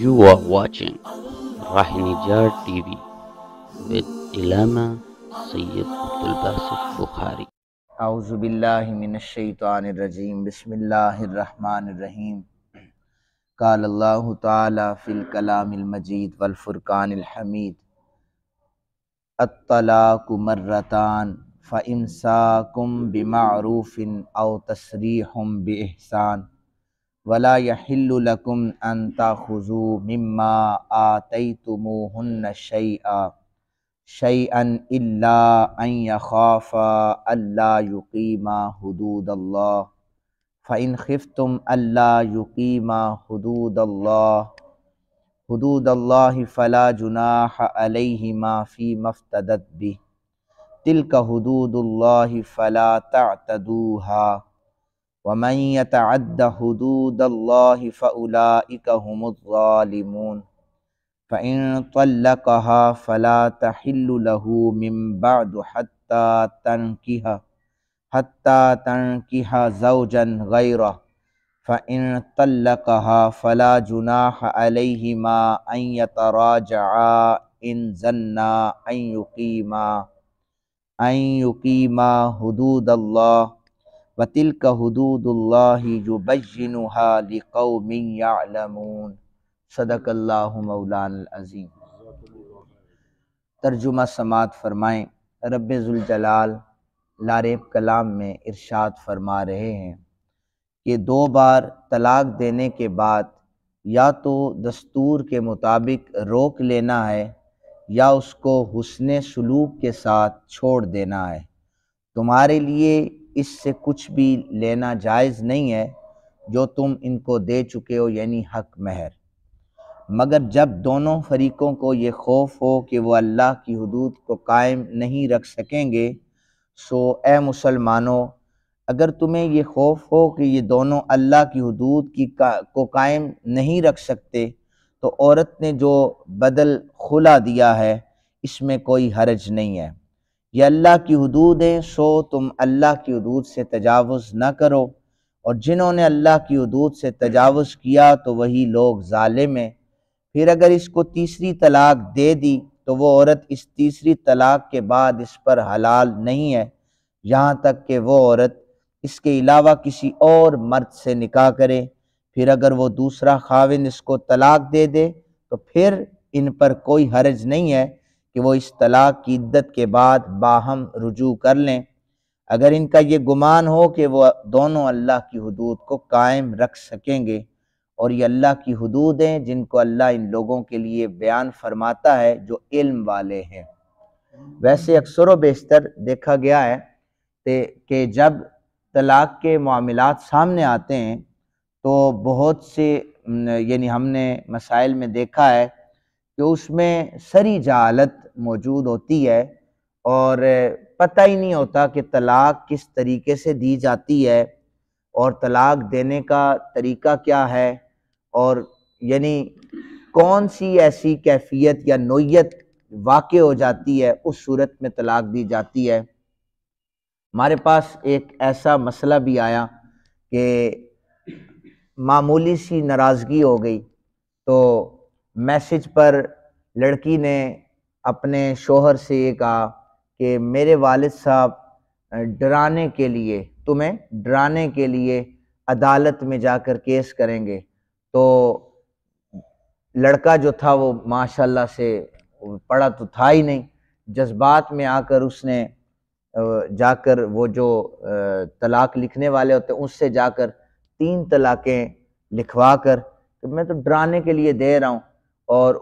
You are watching Rahnijar TV with Ilama Sayyid Abdul Basit Bukhari. أعوذ بالله من الشيطان الرجيم بسم الله الرحمن الرحيم قال الله تعالى في الكلام المجيد والفرقان الحميد الطلاق مرتان فإمساكم بمعروف أو تسريح بإحسان वला यहिल्लकुम अन ताखुजू मिम्मा आतैतुमूहुन्न शैआ शैअन इल्ला अन यखाफा अल्ला युकीमा हुदूद अल्लाह फ़इन खिफ़्तुम अल्ला युकीमा हुदूद अल्लाह हुदूद अल्लाह फ़ला जुनाह अलैहिमा फ़ी मफ्तदत भी तिलक हुदूदुल्लाह फ़ला तअतदूहा ومن يتعد حدود الله فأولئك هم الظالمون فإن طلقها فلا تحل له من بعد حتى تنكها حتى تنكها زوجا غيره فإن طلقها فلا جناح عليهما أن يتراجعا إن زنا أن يقيما أن يقيما حدود الله वतिल का हदूदल्लाबैनहालमिन सदकल्लाजीम तर्जुमा समात फ़रमाएँ रबाल लारेब कलाम में इर्शाद फरमा रहे हैं कि दो बार तलाक देने के बाद या तो दस्तूर के मुताबिक रोक लेना है या उसको हुसन सलूक के साथ छोड़ देना है तुम्हारे लिए इससे कुछ भी लेना जायज़ नहीं है जो तुम इनको दे चुके हो यानी हक महर मगर जब दोनों फरीकों को ये खौफ हो कि वो अल्लाह की हदूद को कायम नहीं रख सकेंगे सो ए मुसलमानों अगर तुम्हें ये खौफ हो कि ये दोनों अल्लाह की हदूद की का, को कायम नहीं रख सकते तो औरत ने जो बदल खुला दिया है इसमें कोई हरज नहीं है ये अल्लाह की हदूद हैं सो तुम अल्लाह की हदूद से तजावज़ ना करो और जिन्होंने अल्लाह की हदूद से तजावज़ किया तो वही लोग ालिम हैं फिर अगर इसको तीसरी तलाक दे दी तो वो औरत इस तीसरी तलाक के बाद इस पर हलाल नहीं है यहाँ तक कि वो औरत इसके अलावा किसी और मर्द से निकाह करे फिर अगर वो दूसरा खाविन इसको तलाक दे दे तो फिर इन पर कोई हर्ज नहीं है कि वो इस तलाक़ की इद्दत के बाद बाहम रुजू कर लें अगर इनका ये गुमान हो कि वह दोनों अल्लाह की हदूद को कायम रख सकेंगे और ये अल्लाह की हदूद हैं जिनको अल्लाह इन लोगों के लिए बयान फरमाता है जो इल्म वाले हैं वैसे अक्सर व बेशतर देखा गया है कि जब तलाक़ के मामला सामने आते हैं तो बहुत से यानी हमने मसाइल में देखा है कि उसमें सरी जालत मौजूद होती है और पता ही नहीं होता कि तलाक किस तरीके से दी जाती है और तलाक देने का तरीका क्या है और यानी कौन सी ऐसी कैफियत या नोयत वाक़ हो जाती है उस सूरत में तलाक दी जाती है हमारे पास एक ऐसा मसला भी आया कि मामूली सी नाराज़गी हो गई तो मैसेज पर लड़की ने अपने शोहर से ये कहा कि मेरे वालिद साहब डराने के लिए तुम्हें डराने के लिए अदालत में जाकर केस करेंगे तो लड़का जो था वो माशाल्लाह से पढ़ा तो था ही नहीं जज्बात में आकर उसने जाकर वो जो तलाक लिखने वाले होते उससे जाकर तीन तलाक़ें लिखवा कर कि मैं तो डराने के लिए दे रहा हूँ और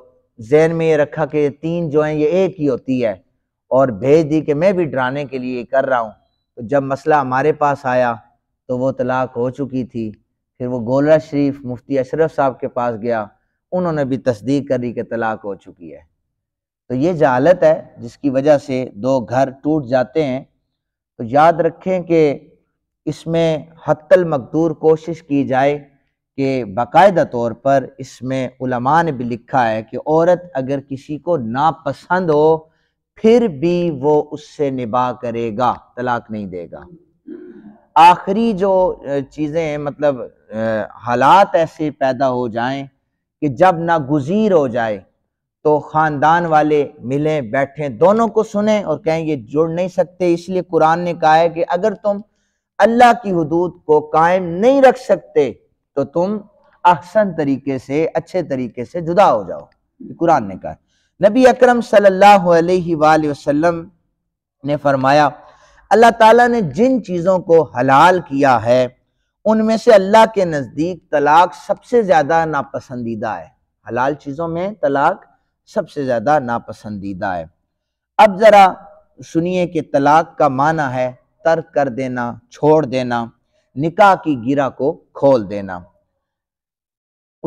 जहन में ये रखा कि ये तीन जो हैं ये एक ही होती है और भेज दी कि मैं भी डराने के लिए कर रहा हूँ तो जब मसला हमारे पास आया तो वो तलाक हो चुकी थी फिर वो गोला शरीफ मुफ्ती अशरफ साहब के पास गया उन्होंने भी तस्दीक करी कि तलाक हो चुकी है तो ये जालत है जिसकी वजह से दो घर टूट जाते हैं तो याद रखें कि इसमें हत्तल मकदूर कोशिश की जाए कि बाकायदा तौर पर इसमें उलमा ने भी लिखा है कि औरत अगर किसी को नापसंद हो फिर भी वो उससे निभा करेगा तलाक नहीं देगा आखिरी जो चीज़ें मतलब हालात ऐसे पैदा हो जाएं कि जब ना गुजीर हो जाए तो ख़ानदान वाले मिलें बैठें दोनों को सुने और कहें ये जुड़ नहीं सकते इसलिए कुरान ने कहा है कि अगर तुम अल्लाह की हदूद को कायम नहीं रख सकते तो तुम अहसन तरीके से अच्छे तरीके से जुदा हो जाओ कुरान ने कहा नबी अकरम सल्लल्लाहु अलैहि वसल्लम ने फरमाया अल्लाह ताला ने जिन चीज़ों को हलाल किया है उनमें से अल्लाह के नज़दीक तलाक सबसे ज़्यादा नापसंदीदा है हलाल चीज़ों में तलाक सबसे ज़्यादा नापसंदीदा है अब ज़रा सुनिए कि तलाक का माना है तर्क कर देना छोड़ देना निकाह की गिरा को खोल देना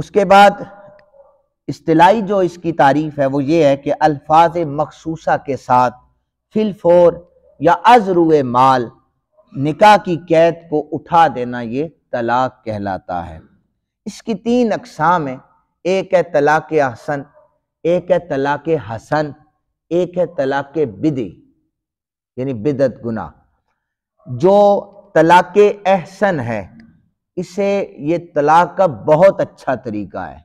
उसके बाद इस्तलाई जो इसकी तारीफ है वो ये है कि अल्फाज मखसूसा के साथ फिलफोर या अजरुए माल निकाह की कैद को उठा देना ये तलाक कहलाता है इसकी तीन अकसाम है एक है तलाक हसन एक है तलाक हसन एक है तलाक बिदी यानी बिदत गुना जो तलाक एहसन है इसे ये तलाक का बहुत अच्छा तरीका है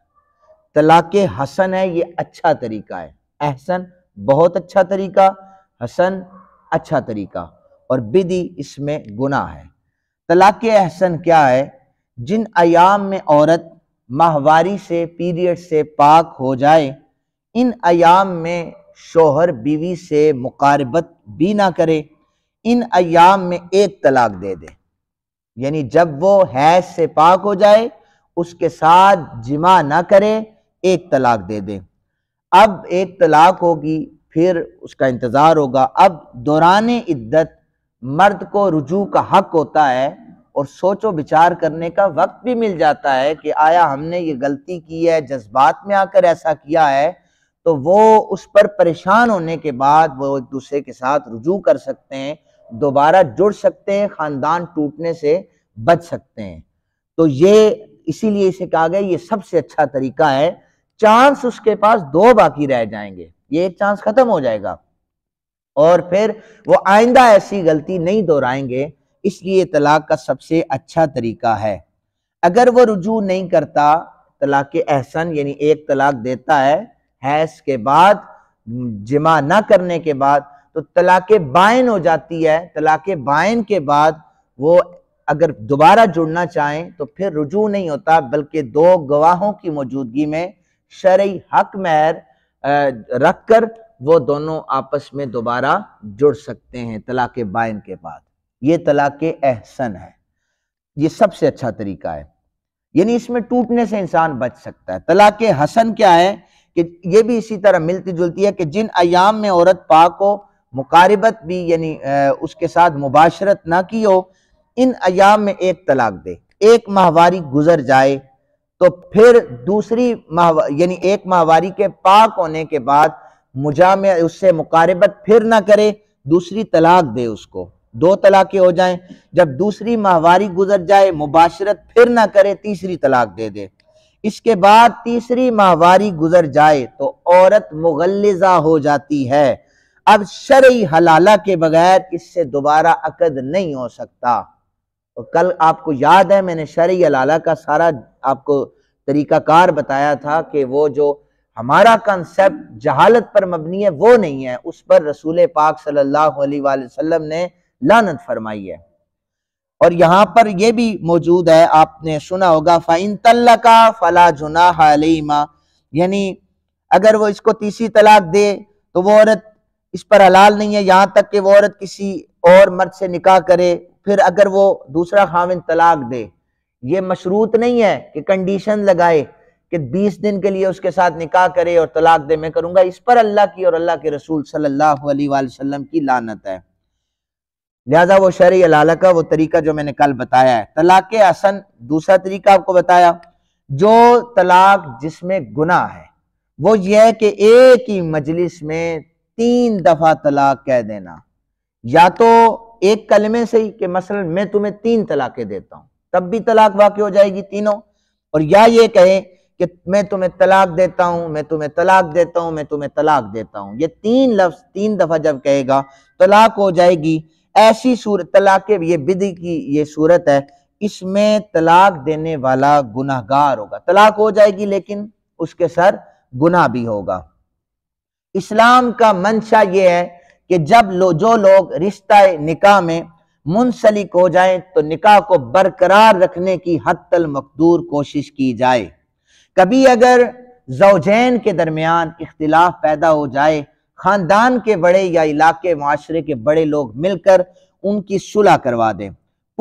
तलाक हसन है ये अच्छा तरीका है एहसन बहुत अच्छा तरीका हसन अच्छा तरीका और बिदी इसमें गुना है तलाक एहसन क्या है जिन अयाम में औरत माहवारी से पीरियड से पाक हो जाए इन अयाम में शोहर बीवी से मुकारबत भी ना करे इन अयाम में एक तलाक दे दे यानी जब वो हैज से पाक हो जाए उसके साथ जिमा ना करे एक तलाक दे दे अब एक तलाक होगी फिर उसका इंतज़ार होगा अब दौरान इद्दत मर्द को रुजू का हक होता है और सोचो विचार करने का वक्त भी मिल जाता है कि आया हमने ये गलती की है जज्बात में आकर ऐसा किया है तो वो उस पर परेशान होने के बाद वो एक दूसरे के साथ रुजू कर सकते हैं दोबारा जुड़ सकते हैं खानदान टूटने से बच सकते हैं तो ये इसीलिए इसे कहा गया ये सबसे अच्छा तरीका है चांस उसके पास दो बाकी रह जाएंगे ये एक चांस खत्म हो जाएगा और फिर वो आइंदा ऐसी गलती नहीं दोहराएंगे इसलिए तलाक का सबसे अच्छा तरीका है अगर वो रुजू नहीं करता तलाक एहसन यानी एक तलाक देता है हैस के बाद जिमा ना करने के बाद तो तलाक बाइन हो जाती है तलाक बाइन के बाद वो अगर दोबारा जुड़ना चाहें तो फिर रुजू नहीं होता बल्कि दो गवाहों की मौजूदगी में शरय हक महर रख कर वो दोनों आपस में दोबारा जुड़ सकते हैं तलाक बाइन के बाद ये तलाक एहसन है ये सबसे अच्छा तरीका है यानी इसमें टूटने से इंसान बच सकता है तलाक हसन क्या है कि ये भी इसी तरह मिलती जुलती है कि जिन अयाम में औरत पाक को मुकारबत भी यानी उसके साथ मुबाशरत ना की हो इन अयाम में एक तलाक दे एक माहवारी गुजर जाए तो फिर दूसरी माह यानी एक माहवारी के पाक होने के बाद मुजाम उससे मुकारबत फिर ना करे दूसरी तलाक दे उसको दो तलाक़ें हो जाएं जब दूसरी माहवारी गुजर जाए मुबाशरत फिर ना करे तीसरी तलाक दे दे इसके बाद तीसरी माहवारी गुजर जाए तो औरत मुगलजा हो जाती है अब शरी हलाला के बगैर इससे दोबारा अकद नहीं हो सकता तो कल आपको याद है मैंने शरी हलाला का सारा आपको तरीकाकार बताया था कि वो जो हमारा कंसेप्ट जहालत पर मबनी है वो नहीं है उस पर रसूल पाक सल्लल्लाहु अलैहि वसल्लम ने लानत फरमाई है और यहाँ पर यह भी मौजूद है आपने सुना होगा फ़ाइन तल्ला का फला जुना यानी अगर वो इसको तीसरी तलाक दे तो वो औरत इस पर हलाल नहीं है यहाँ तक कि वो औरत किसी और मर्द से निकाह करे फिर अगर वो दूसरा खाविन तलाक दे ये मशरूत नहीं है कि कंडीशन लगाए कि 20 दिन के लिए उसके साथ निकाह करे और तलाक दे मैं करूंगा इस पर अल्लाह की और अल्लाह के रसूल सल्लल्लाहु अलैहि वसल्लम की लानत है लिहाजा वो शर अलाला का वो तरीका जो मैंने कल बताया है तलाक असन दूसरा तरीका आपको बताया जो तलाक जिसमें गुना है वो यह है कि एक ही मजलिस में तीन दफा तलाक कह देना या तो एक कलमे से ही कि मसलन मैं तुम्हें तीन तलाके देता हूं तब भी तलाक वाकई हो जाएगी तीनों और या ये कहे कि मैं तुम्हें तलाक देता हूं मैं तुम्हें तलाक देता हूं मैं तुम्हें तलाक देता हूं ये तीन लफ्ज तीन दफा जब कहेगा तलाक हो जाएगी ऐसी सूरत तलाक ये विधि की ये सूरत है इसमें तलाक देने वाला गुनाहगार होगा तलाक हो जाएगी लेकिन उसके सर गुना भी होगा इस्लाम का मंशा यह है कि जब लो जो लोग रिश्ता निकाह में मुंसलिक हो जाए तो निकाह को बरकरार रखने की हत्तल मकदूर कोशिश की जाए कभी अगर जोजैन के दरमियान इख्तिलाफ पैदा हो जाए खानदान के बड़े या इलाके माशरे के बड़े लोग मिलकर उनकी सुलह करवा दें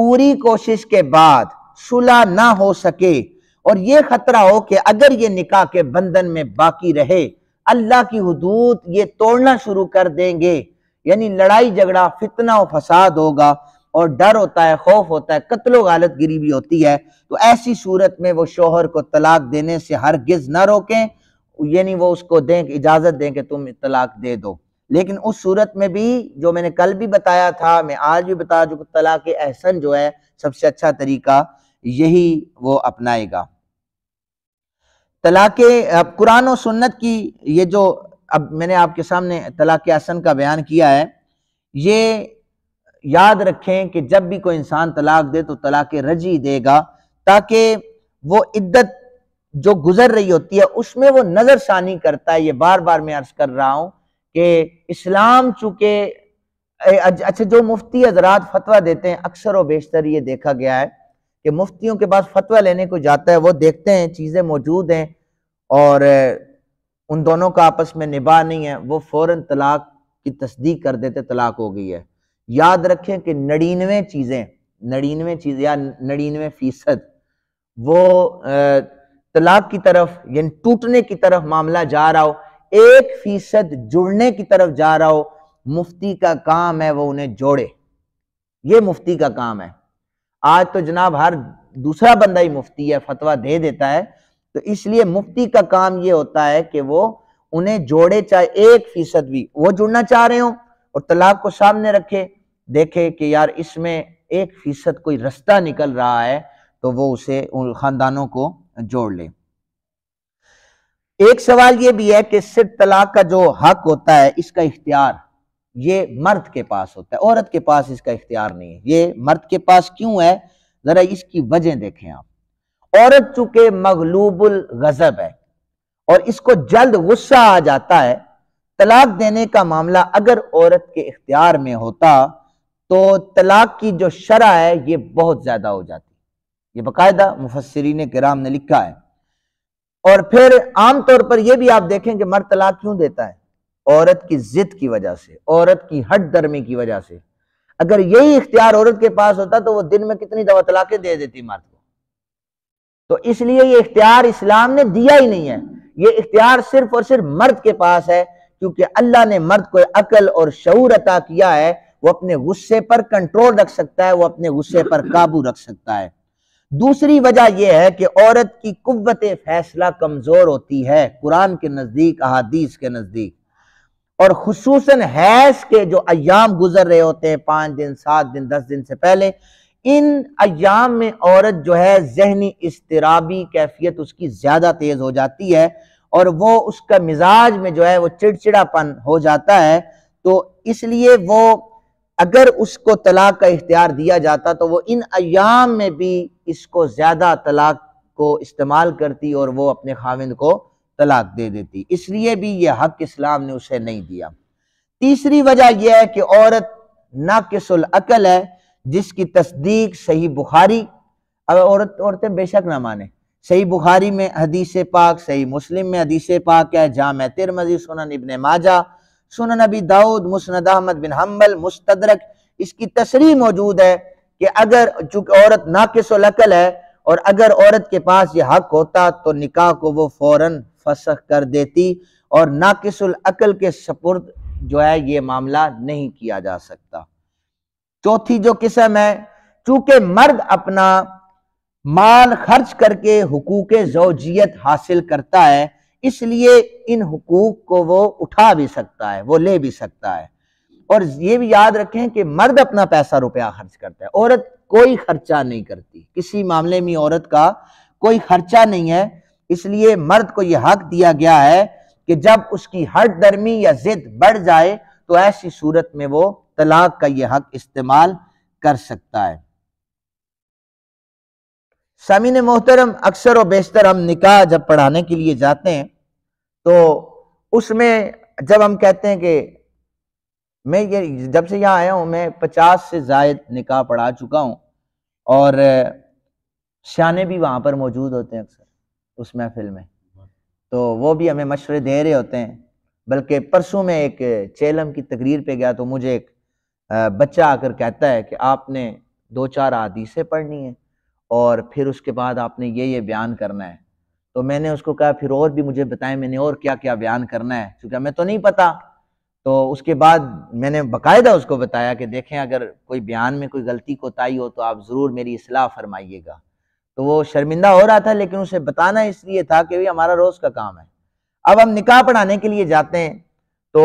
पूरी कोशिश के बाद सुलह ना हो सके और ये खतरा हो कि अगर ये निकाह के बंधन में बाकी रहे अल्लाह की हदूद ये तोड़ना शुरू कर देंगे यानी लड़ाई झगड़ा फितना और फसाद होगा और डर होता है खौफ होता है कत्लो गालत गिरी भी होती है तो ऐसी सूरत में वो शोहर को तलाक देने से हर गिज ना रोकें यानी वो उसको दें इजाज़त दें कि तुम तलाक दे दो लेकिन उस सूरत में भी जो मैंने कल भी बताया था मैं आज भी बता चुका तलाक एहसन जो है सबसे अच्छा तरीका यही वो अपनाएगा तलाक कुरान और सुन्नत की ये जो अब मैंने आपके सामने तलाक आसन का बयान किया है ये याद रखें कि जब भी कोई इंसान तलाक दे तो तलाक रजी देगा ताकि वो इद्दत जो गुजर रही होती है उसमें वो नज़रसानी करता है ये बार बार मैं अर्ज कर रहा हूँ कि इस्लाम चूंकि अच्छा जो मुफ्ती हजरात फतवा देते हैं अक्सर व बेशतर ये देखा गया है कि मुफ्तियों के पास फतवा लेने को जाता है वो देखते हैं चीज़ें मौजूद हैं और उन दोनों का आपस में निभा नहीं है वो फ़ौर तलाक की तस्दीक कर देते तलाक हो गई है याद रखें कि नड़िनवे चीज़ें नड़िनवे चीज़ या नड़िनवे फीसद वो तलाक की तरफ यानी टूटने की तरफ मामला जा रहा हो एक फीसद जुड़ने की तरफ जा रहा हो मुफ्ती का काम है वो उन्हें जोड़े ये मुफ्ती का काम है आज तो जनाब हर दूसरा बंदा ही मुफ्ती है फतवा दे देता है तो इसलिए मुफ्ती का काम ये होता है कि वो उन्हें जोड़े चाहे एक फीसद भी वो जुड़ना चाह रहे हो और तलाक को सामने रखे देखे कि यार इसमें एक फीसद कोई रास्ता निकल रहा है तो वो उसे उन खानदानों को जोड़ ले एक सवाल ये भी है कि सिर्फ तलाक का जो हक होता है इसका इख्तियार ये मर्द के पास होता है औरत के पास इसका इख्तियार नहीं है ये मर्द के पास क्यों है ज़रा इसकी वजह देखें आप औरत चूंकि मगलूबुल गज़ब है और इसको जल्द गुस्सा आ जाता है तलाक देने का मामला अगर औरत के इख्तियार में होता तो तलाक की जो शरह है ये बहुत ज़्यादा हो जाती ये बाकायदा मुफसरीन कराम ने लिखा है और फिर आमतौर पर यह भी आप देखें कि मर्द तलाक क्यों देता है औरत की जिद की वजह से औरत की हट दर्मी की वजह से अगर यही इख्तियार औरत के पास होता तो वो दिन में कितनी दवा तलाके दे देती मर्द को तो इसलिए ये इख्तियार इस्लाम ने दिया ही नहीं है ये इख्तियार सिर्फ और सिर्फ मर्द के पास है क्योंकि अल्लाह ने मर्द को अकल और शूर अता किया है वो अपने गुस्से पर कंट्रोल रख सकता है वो अपने गुस्से पर काबू रख सकता है दूसरी वजह यह है कि औरत की कुत फैसला कमजोर होती है कुरान के नजदीक अहादीस के नजदीक और खसूस हैज के जो अयाम गुजर रहे होते हैं पाँच दिन सात दिन दस दिन से पहले इन अयाम में औरत जो है जहनी इसतराबी कैफियत उसकी ज़्यादा तेज़ हो जाती है और वो उसका मिजाज में जो है वो चिड़चिड़ापन हो जाता है तो इसलिए वो अगर उसको तलाक का इख्तियार दिया जाता तो वो इन अयाम में भी इसको ज़्यादा तलाक को इस्तेमाल करती और वो अपने खाविंद को तलाक दे देती इसलिए भी यह हक इस्लाम ने उसे नहीं दिया तीसरी वजह यह है कि औरत नाकिसुल अकल है जिसकी तस्दीक सही बुखारी अब औरत औरतें बेशक ना माने सही बुखारी में हदीस पाक सही मुस्लिम में हदीस पाक है जाम तिर मजी सुनन Ibn Majah Sunan Abi Dawud मुस्द अहमद बिन हम्बल मुस्तदरक इसकी तस्री मौजूद है कि अगर चूंकि औरत नाकिसुल अकल है और अगर औरत के पास ये हक होता तो निकाह को वो फौरन फसख कर देती और नाकिसुल अकल के सपुर्द जो है ये मामला नहीं किया जा सकता चौथी जो किस्म है चूंकि मर्द अपना माल खर्च करके हकूक जोजियत हासिल करता है इसलिए इन हकूक को वो उठा भी सकता है वो ले भी सकता है और ये भी याद रखें कि मर्द अपना पैसा रुपया खर्च करता है औरत कोई खर्चा नहीं करती किसी मामले में औरत का कोई खर्चा नहीं है इसलिए मर्द को यह हक दिया गया है कि जब उसकी हट दर्मी या जिद बढ़ जाए तो ऐसी सूरत में वो तलाक का यह हक इस्तेमाल कर सकता है समीन मोहतरम अक्सर और बेशतर हम निकाह जब पढ़ाने के लिए जाते हैं तो उसमें जब हम कहते हैं कि मैं ये जब से यहाँ आया हूँ मैं पचास से जायद निकाह पढ़ा चुका हूँ और सियाने भी वहाँ पर मौजूद होते हैं अक्सर उस महफिल में तो वो भी हमें मशवरे दे रहे होते हैं बल्कि परसों में एक चेलम की तकरीर पे गया तो मुझे एक बच्चा आकर कहता है कि आपने दो चार आदीसें पढ़नी है और फिर उसके बाद आपने ये ये बयान करना है तो मैंने उसको कहा फिर और भी मुझे बताएं मैंने और क्या क्या बयान करना है क्योंकि हमें तो नहीं पता तो उसके बाद मैंने बकायदा उसको बताया कि देखें अगर कोई बयान में कोई गलती कोताही हो तो आप ज़रूर मेरी असलाह फरमाइएगा तो वो शर्मिंदा हो रहा था लेकिन उसे बताना इसलिए था कि भाई हमारा रोज़ का काम है अब हम निकाह पढ़ाने के लिए जाते हैं तो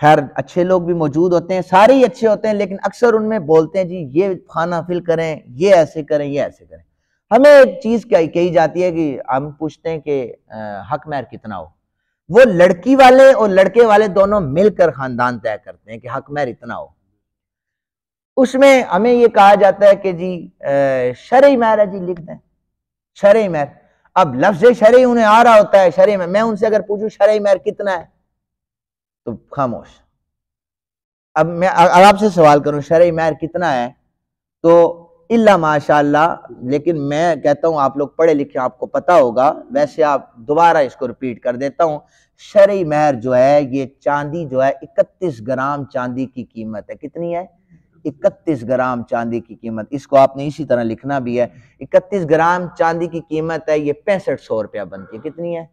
खैर अच्छे लोग भी मौजूद होते हैं सारे ही अच्छे होते हैं लेकिन अक्सर उनमें बोलते हैं जी ये खाना फिल करें ये ऐसे करें ये ऐसे करें हमें एक चीज़ कही जाती है कि हम पूछते हैं कि हक मैर कितना हो वो लड़की वाले और लड़के वाले दोनों मिलकर खानदान तय करते हैं कि हक मैर इतना हो उसमें हमें ये कहा जाता है कि जी शर महर है जी लिख दें शर मैर अब लफ्ज शर उन्हें आ रहा होता है शर मैं उनसे अगर पूछूं शर मैर कितना है तो खामोश अब मैं अब आपसे सवाल करूं शर मैर कितना है तो इल्ला माशाल्लाह लेकिन मैं कहता हूं आप लोग पढ़े लिखे आपको पता होगा वैसे आप दोबारा इसको रिपीट कर देता हूं शर मैर जो है ये चांदी जो है इकतीस ग्राम चांदी की कीमत है कितनी है इकतीस ग्राम चांदी की कीमत इसको आपने इसी तरह लिखना भी है इकतीस ग्राम चांदी की कीमत है ये पैंसठ सौ रुपया बनती है कितनी है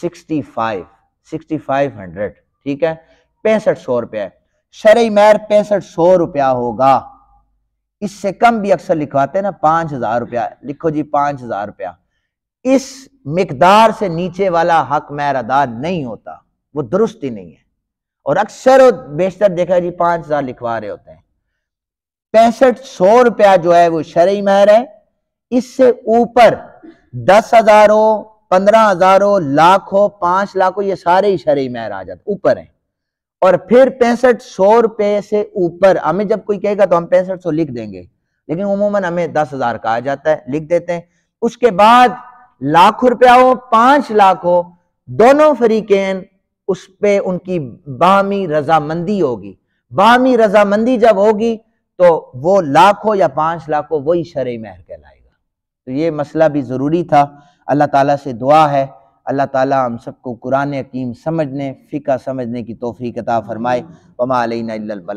sixty five sixty five hundred ठीक है पैंसठ सौ रुपया शरय मैर पैंसठ सौ रुपया होगा इससे कम भी अक्सर लिखवाते हैं ना पांच हजार रुपया लिखो जी पांच हजार रुपया इस मकदार से नीचे वाला हक मैर अदा नहीं होता वो दुरुस्त ही नहीं है और अक्सर बेशतर देखा जी पांच हजार लिखवा रहे होते हैं पैंसठ सौ रुपया जो है वो शरी महर है इससे ऊपर दस हजार हो पंद्रह हजार हो लाख हो पांच लाख हो ये सारे ही शरी महर आ जाते ऊपर है और फिर पैंसठ सौ रुपये से ऊपर हमें जब कोई कहेगा तो हम पैंसठ सौ लिख देंगे लेकिन उमूमन हमें दस हजार का आ जाता है लिख देते हैं उसके बाद लाख रुपया हो पांच लाख हो दोनों फरीकेन उस पर उनकी बामी रजामंदी होगी बामी रजामंदी जब होगी तो वो लाखों या पांच लाखों वही शर महर कहलाएगा तो ये मसला भी ज़रूरी था अल्लाह ताला से दुआ है अल्लाह ताला हम सबको कुरान हकीम समझने फ़िका समझने की तोफ़ी कता फ़रमाए वमा